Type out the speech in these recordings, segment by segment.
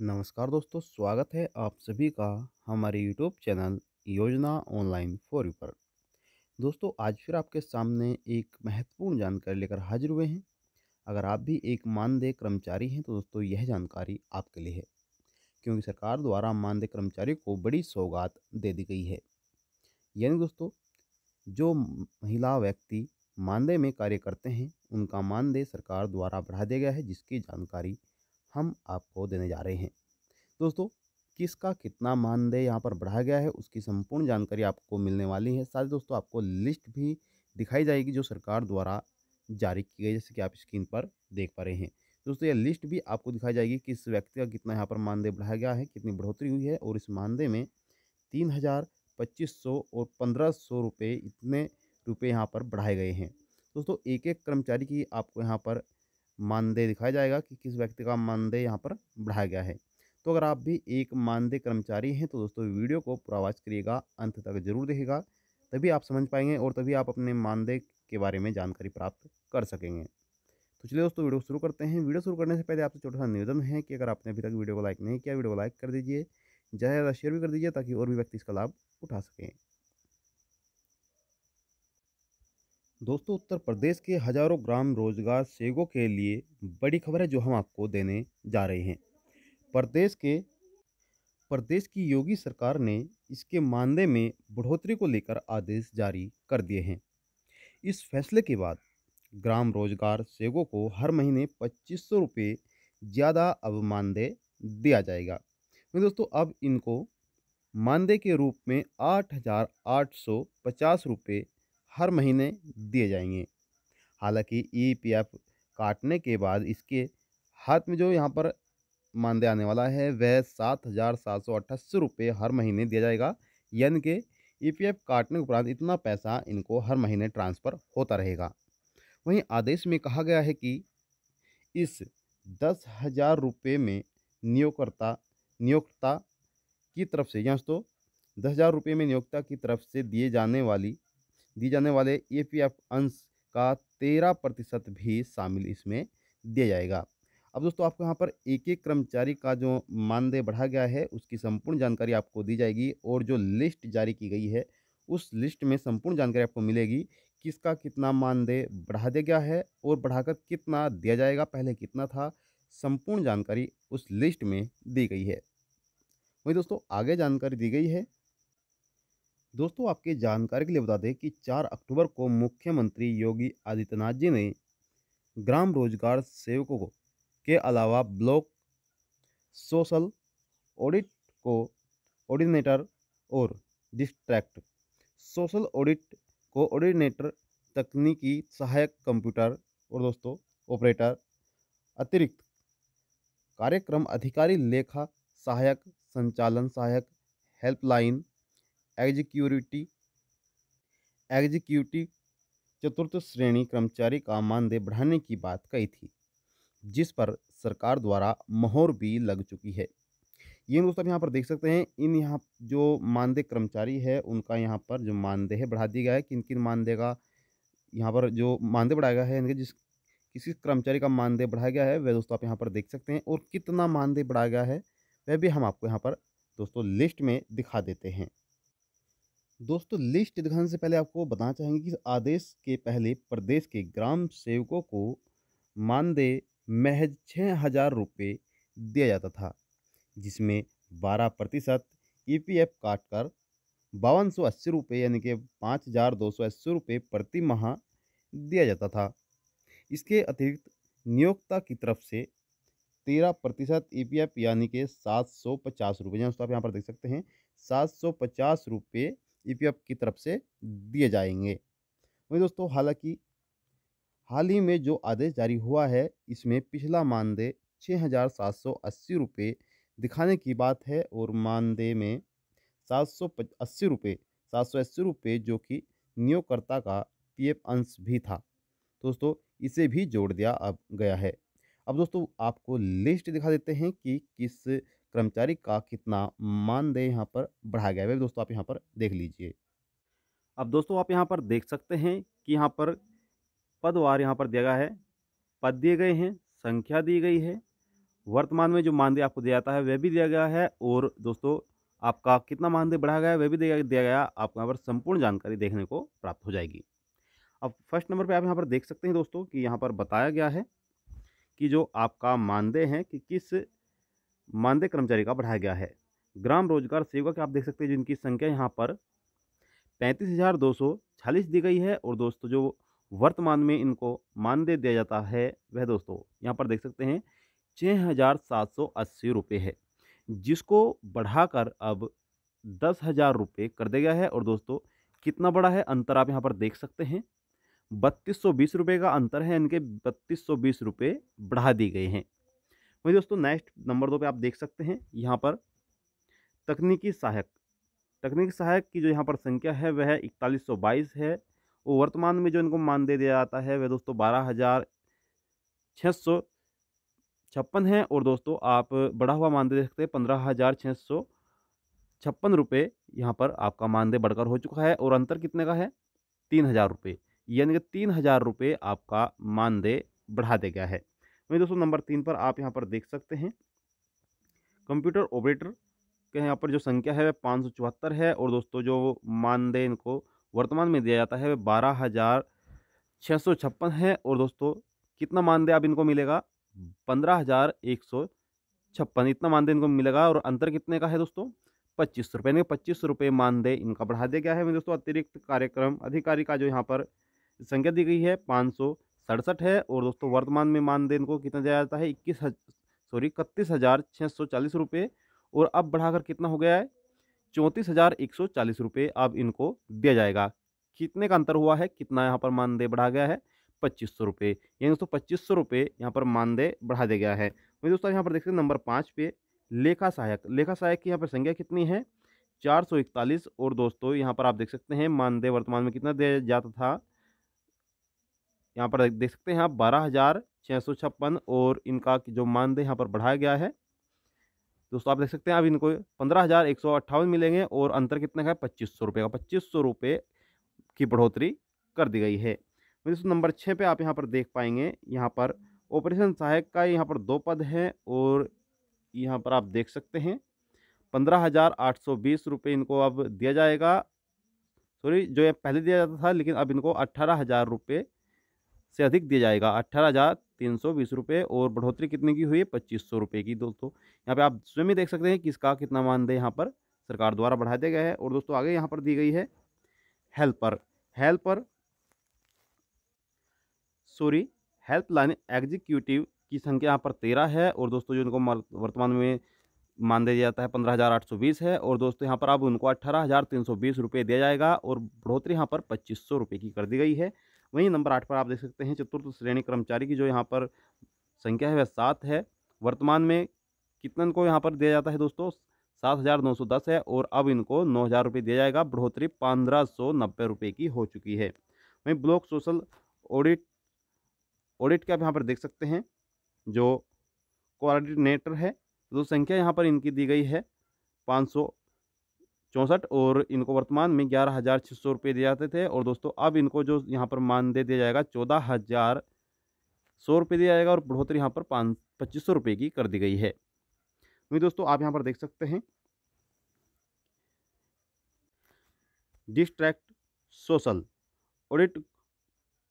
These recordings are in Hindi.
नमस्कार दोस्तों स्वागत है आप सभी का हमारे YouTube channel Yojana online for you पर दोस्तों आज फिर आपके सामने एक महत्वपूर्ण जानकारी लेकर हाजिर हुए हैं अगर आप भी एक मानदेय कर्मचारी हैं तो दोस्तों यह जानकारी आपके लिए है क्योंकि सरकार द्वारा मानदेय कर्मचारी को बड़ी सौगात दे दी गई है यानी दोस्तों जो महिला व्यक्ति मानदेय में कार्य करते हैं उनका मानदेय सरकार द्वारा बढ़ा दिया गया है जिसकी जानकारी हम आपको देने जा रहे हैं दोस्तों किसका कितना मानदेय यहाँ पर बढ़ाया गया है उसकी संपूर्ण जानकारी आपको मिलने वाली है साथ दोस्तों आपको लिस्ट भी दिखाई जाएगी जो सरकार द्वारा जारी की गई जैसे कि आप स्क्रीन पर देख पा रहे हैं दोस्तों यह लिस्ट भी आपको दिखाई जाएगी कि इस व्यक्ति का कितना यहाँ पर मानदेय बढ़ाया गया है कितनी बढ़ोतरी हुई है और इस मानदेय में तीन हज़ार पच्चीस सौ और पंद्रह सौ रुपये इतने रुपये यहाँ पर बढ़ाए गए हैं दोस्तों एक एक कर्मचारी की आपको यहाँ पर मानदेय दिखाया जाएगा कि किस व्यक्ति का मानदेय यहाँ पर बढ़ाया गया है तो अगर आप भी एक मानदेय कर्मचारी हैं तो दोस्तों वीडियो को पूरा वॉच करिएगा अंत तक जरूर देखेगा तभी आप समझ पाएंगे और तभी आप अपने मानदेय के बारे में जानकारी प्राप्त कर सकेंगे तो चलिए दोस्तों वीडियो शुरू करते हैं वीडियो शुरू करने से पहले आपसे छोटा सा निवेदन है कि अगर आपने अभी तक वीडियो को लाइक नहीं किया वीडियो को लाइक कर दीजिए ज़्यादा ज़्यादा शेयर भी कर दीजिए ताकि और भी व्यक्ति इसका लाभ उठा सकें दोस्तों उत्तर प्रदेश के हजारों ग्राम रोजगार सेवकों के लिए बड़ी खबर है जो हम आपको देने जा रहे हैं प्रदेश के प्रदेश की योगी सरकार ने इसके मानदेय में बढ़ोतरी को लेकर आदेश जारी कर दिए हैं इस फैसले के बाद ग्राम रोजगार सेवकों को हर महीने पच्चीस सौ रुपये ज़्यादा अब मानदेय दिया जाएगा तो दोस्तों अब इनको मानदेय के रूप में आठ हज़ार आठ सौ पचास रुपये हर महीने दिए जाएंगे हालांकि ई e पी एफ काटने के बाद इसके हाथ में जो यहाँ पर मानदेय आने वाला है वह सात हज़ार सात सौ अट्ठासी रुपये हर महीने दिया जाएगा यानी कि ई पी एफ काटने के उपरांत इतना पैसा इनको हर महीने ट्रांसफ़र होता रहेगा वहीं आदेश में कहा गया है कि इस दस हज़ार रुपये में नियोक्ता नियोक्ता की तरफ से या तो दस हज़ार रुपये में नियोक्ता की तरफ से दिए जाने वाली दिए जाने वाले ए पी एफ अंश का तेरह प्रतिशत भी शामिल इसमें दिया जाएगा अब दोस्तों आपको यहाँ पर एक एक कर्मचारी का जो मानदेय बढ़ा गया है उसकी संपूर्ण जानकारी आपको दी जाएगी और जो लिस्ट जारी की गई है उस लिस्ट में संपूर्ण जानकारी आपको मिलेगी किसका कितना मानदेय बढ़ा दिया गया है और बढ़ाकर कितना दिया जाएगा पहले कितना था संपूर्ण जानकारी उस लिस्ट में दी गई है वही दोस्तों आगे जानकारी दी गई है दोस्तों आपके जानकारी के लिए बता दें कि 4 अक्टूबर को मुख्यमंत्री योगी आदित्यनाथ जी ने ग्राम रोजगार सेवकों को के अलावा ब्लॉक सोशल ऑडिट को ऑर्डिनेटर और डिस्ट्रैक्ट सोशल ऑडिट को ऑर्डिनेटर तकनीकी सहायक कंप्यूटर और दोस्तों ऑपरेटर अतिरिक्त कार्यक्रम अधिकारी लेखा सहायक संचालन सहायक हेल्पलाइन एग्जीक्यूटिव एग्जीक्यूटिव चतुर्थ श्रेणी कर्मचारी का मानदेय बढ़ाने की बात कही थी जिस पर सरकार द्वारा मोहर भी लग चुकी है ये दोस्तों यहाँ पर देख सकते हैं इन यहाँ जो मानदेय कर्मचारी है उनका यहाँ पर जो मानदेय है बढ़ा दिया गया है किन किन मानदेय का यहाँ पर जो मानदेय बढ़ाया गया है जिस किसी कर्मचारी का मानदेय बढ़ाया गया है वह दोस्तों आप यहाँ पर देख सकते हैं और कितना मानदेय बढ़ाया गया है वह भी हम आपको यहाँ पर दोस्तों लिस्ट में दिखा देते हैं दोस्तों लिस्ट दिखाने से पहले आपको बताना चाहेंगे कि आदेश के पहले प्रदेश के ग्राम सेवकों को मानदेय महज छः हज़ार रुपये दिया जाता था जिसमें बारह प्रतिशत ई पी एफ काट कर बावन सौ अस्सी रुपये यानी कि पाँच हज़ार दो सौ अस्सी रुपये प्रति माह दिया जाता था इसके अतिरिक्त नियोक्ता की तरफ से तेरह प्रतिशत ई पी एफ यानी कि सात सौ पचास रुपये जैसे आप यहाँ पर देख सकते हैं सात सौ पचास रुपये ई की तरफ से दिए जाएंगे वही दोस्तों हालांकि हाल ही में जो आदेश जारी हुआ है इसमें पिछला मानदेय छः हज़ार सात सौ अस्सी रुपये दिखाने की बात है और मानदेय में सात सौ अस्सी रुपये सात सौ अस्सी रुपये जो कि नियोगकर्ता का पीएफ अंश भी था तो दोस्तों इसे भी जोड़ दिया अब गया है अब दोस्तों आपको लिस्ट दिखा देते हैं कि किस कर्मचारी का कितना मानदेय यहाँ पर बढ़ाया गया है दोस्तों आप यहाँ पर देख लीजिए अब दोस्तों आप यहाँ पर देख सकते हैं कि यहाँ पर पदवार यहाँ पर दिया गया है पद दिए गए हैं संख्या दी गई है वर्तमान में जो मानदेय आपको दिया जाता है वह भी दिया गया है और दोस्तों आपका कितना मानदेय बढ़ाया गया है वह भी दिया गया आपको यहाँ पर संपूर्ण जानकारी देखने को प्राप्त हो जाएगी अब फर्स्ट नंबर पे आप यहाँ पर देख सकते हैं दोस्तों कि यहाँ पर बताया गया है कि जो आपका मानदेय है कि किस मानदेय कर्मचारी का बढ़ाया गया है ग्राम रोजगार सेवक आप देख सकते हैं जिनकी संख्या यहाँ पर पैंतीस हज़ार दो सौ छियालीस दी गई है और दोस्तों जो वर्तमान में इनको मानदेय दिया जाता है वह दोस्तों यहाँ पर देख सकते हैं छः हज़ार सात सौ अस्सी रुपये है जिसको बढ़ाकर अब दस हज़ार रुपये कर दिया गया है और दोस्तों कितना बड़ा है अंतर आप यहाँ पर देख सकते हैं बत्तीस सौ बीस रुपये का अंतर है इनके बत्तीस सौ बीस रुपये बढ़ा दिए गए हैं वही दोस्तों नेक्स्ट नंबर दो पे आप देख सकते हैं यहाँ पर तकनीकी सहायक तकनीकी सहायक की जो यहाँ पर संख्या है वह इकतालीस सौ बाईस है वो वर्तमान में जो इनको मान दे दिया जाता है वह दोस्तों बारह हज़ार छः सौ छप्पन है और दोस्तों आप बढ़ा हुआ मानदेय देख सकते हैं पंद्रह हज़ार छः सौ छप्पन रुपये यहाँ पर आपका मानदेय बढ़कर हो चुका है और अंतर कितने का है तीन हज़ार रुपये यानी कि तीन हज़ार रुपये आपका मानदेय बढ़ा दिया गया है वहीं दोस्तों नंबर तीन पर आप यहाँ पर देख सकते हैं कंप्यूटर ऑपरेटर के यहाँ पर जो संख्या है वह पाँच है और दोस्तों जो मानदेय इनको वर्तमान में दिया जाता है वह बारह हज़ार है और दोस्तों कितना मानदेय आप इनको मिलेगा पंद्रह हज़ार एक सौ छप्पन इतना मानदेय इनको मिलेगा और अंतर कितने का है दोस्तों पच्चीस रुपये यानी पच्चीस रुपये मानदेय इनका बढ़ा दिया गया है दोस्तों अतिरिक्त कार्यक्रम अधिकारी का जो यहाँ पर संख्या दी गई है पाँच सौ सड़सठ है और दोस्तों वर्तमान में मानदेन को कितना दिया जाता है इक्कीस सॉरी इकतीस हज़ार छः सौ चालीस रुपये और अब बढ़ाकर कितना हो गया है चौंतीस हज़ार एक सौ चालीस रुपये अब इनको दिया जाएगा कितने का अंतर हुआ है कितना यहाँ पर मानदेय बढ़ा गया है पच्चीस सौ रुपये यानी दोस्तों पच्चीस सौ रुपये यहाँ पर मानदेय बढ़ा दिया गया है वही तो दोस्तों यहाँ पर देखते हैं नंबर पाँच पे लेखा सहायक लेखा सहायक की यहाँ पर संख्या कितनी है चार सौ इकतालीस और दोस्तों यहाँ पर आप देख सकते हैं मानदेय वर्तमान में कितना दिया जाता था यहाँ पर देख सकते हैं आप बारह हज़ार छः सौ छप्पन और इनका जो मानदेय यहाँ पर बढ़ाया गया है दोस्तों आप देख सकते हैं अब इनको पंद्रह हज़ार एक सौ अट्ठावन मिलेंगे और अंतर कितने का है पच्चीस सौ रुपये का पच्चीस सौ रुपये की बढ़ोतरी कर दी गई है दोस्तों नंबर छः पे आप यहाँ पर देख पाएंगे यहाँ पर ऑपरेशन सहायक का यहाँ पर दो पद हैं और यहाँ पर आप देख सकते हैं पंद्रह हज़ार आठ सौ बीस रुपये इनको अब दिया जाएगा सॉरी जो ये पहले दिया जाता था लेकिन अब इनको अट्ठारह हज़ार रुपये से अधिक दिया जाएगा अट्ठारह हज़ार तीन सौ बीस रुपये और बढ़ोतरी कितने की हुई है पच्चीस सौ रुपये की दोस्तों यहाँ पे आप स्वयं ही देख सकते हैं किसका कितना मानदेय यहाँ पर सरकार द्वारा बढ़ा दिया गया है और दोस्तों आगे यहाँ पर दी गई है helper helper sorry helpline executive की संख्या यहाँ पर तेरह है और दोस्तों जो इनको वर्तमान में मान दिया जाता है पंद्रह हज़ार आठ सौ बीस है और दोस्तों यहाँ पर अब उनको अट्ठारह हज़ार तीन सौ बीस रुपये दिया जाएगा और बढ़ोतरी यहाँ पर पच्चीस सौ रुपये की कर दी गई है वहीं नंबर आठ पर आप देख सकते हैं चतुर्थ श्रेणी कर्मचारी की जो यहाँ पर संख्या है वह सात है वर्तमान में कितन को यहाँ पर दिया जाता है दोस्तों सात हज़ार नौ सौ दस है और अब इनको नौ हज़ार रुपये दिया जाएगा बढ़ोतरी पंद्रह सौ नब्बे रुपये की हो चुकी है वहीं ब्लॉक सोशल ऑडिट ऑडिट के आप यहाँ पर देख सकते हैं जो कोऑर्डिनेटर है जो संख्या यहाँ पर इनकी दी गई है पाँच सौ चौंसठ और इनको वर्तमान में ग्यारह हज़ार छः सौ रुपये दिए जाते थे और दोस्तों अब इनको जो यहाँ पर मानदेय दिया जाएगा चौदह हज़ार सौ रुपये दिया जाएगा और बढ़ोतरी यहाँ पर पाँच पच्चीस सौ रुपये की कर दी गई है वहीं तो दोस्तों आप यहाँ पर देख सकते हैं डिस्ट्रैक्ट सोशल ऑडिट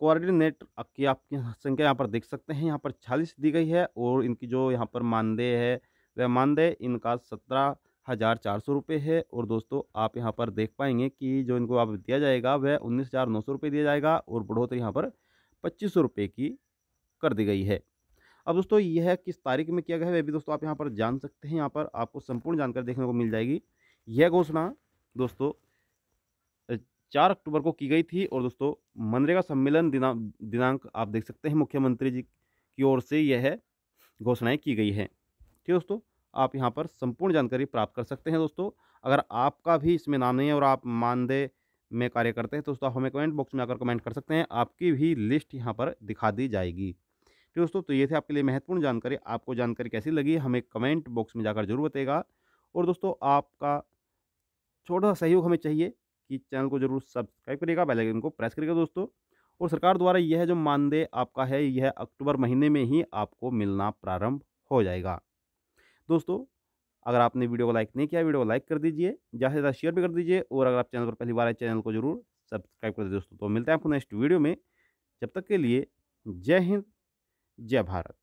कोऑर्डिनेट की आपकी संख्या यहाँ पर देख सकते हैं यहाँ पर छियालीस दी गई है और इनकी जो यहाँ पर मानदेय है वह मानदेय इनका सत्रह हज़ार चार सौ रुपये है और दोस्तों आप यहाँ पर देख पाएंगे कि जो इनको आप दिया जाएगा वह उन्नीस हज़ार नौ सौ रुपये दिया जाएगा और बढ़ोतरी यहाँ पर पच्चीस सौ रुपये की कर दी गई है अब दोस्तों यह किस तारीख में किया गया है वह भी दोस्तों आप यहाँ पर जान सकते हैं यहाँ पर आपको संपूर्ण जानकारी देखने को मिल जाएगी यह घोषणा दोस्तों चार अक्टूबर को की गई थी और दोस्तों मनरेगा सम्मेलन दिना दिनांक आप देख सकते हैं मुख्यमंत्री जी की ओर से यह घोषणाएँ की गई हैं ठीक है दोस्तों आप यहाँ पर संपूर्ण जानकारी प्राप्त कर सकते हैं दोस्तों अगर आपका भी इसमें नाम नहीं है और आप मानदेय में कार्य करते हैं तो दोस्तों आप हमें कमेंट बॉक्स में आकर कमेंट कर सकते हैं आपकी भी लिस्ट यहाँ पर दिखा दी जाएगी ठीक तो दोस्तों तो ये थे आपके लिए महत्वपूर्ण जानकारी आपको जानकारी कैसी लगी हमें कमेंट बॉक्स में जाकर जरूर बताएगा और दोस्तों आपका छोटा सा सहयोग हमें चाहिए कि चैनल को जरूर सब्सक्राइब करिएगा बेल आइकन को प्रेस करिएगा दोस्तों और सरकार द्वारा यह जो मानदेय आपका है यह अक्टूबर महीने में ही आपको मिलना प्रारंभ हो जाएगा दोस्तों अगर आपने वीडियो को लाइक नहीं किया वीडियो को लाइक कर दीजिए ज़्यादा से ज़्यादा शेयर भी कर दीजिए और अगर आप चैनल पर पहली बार आए चैनल को जरूर सब्सक्राइब कर दीजिए दोस्तों तो मिलते हैं आपको नेक्स्ट वीडियो में जब तक के लिए जय हिंद जय भारत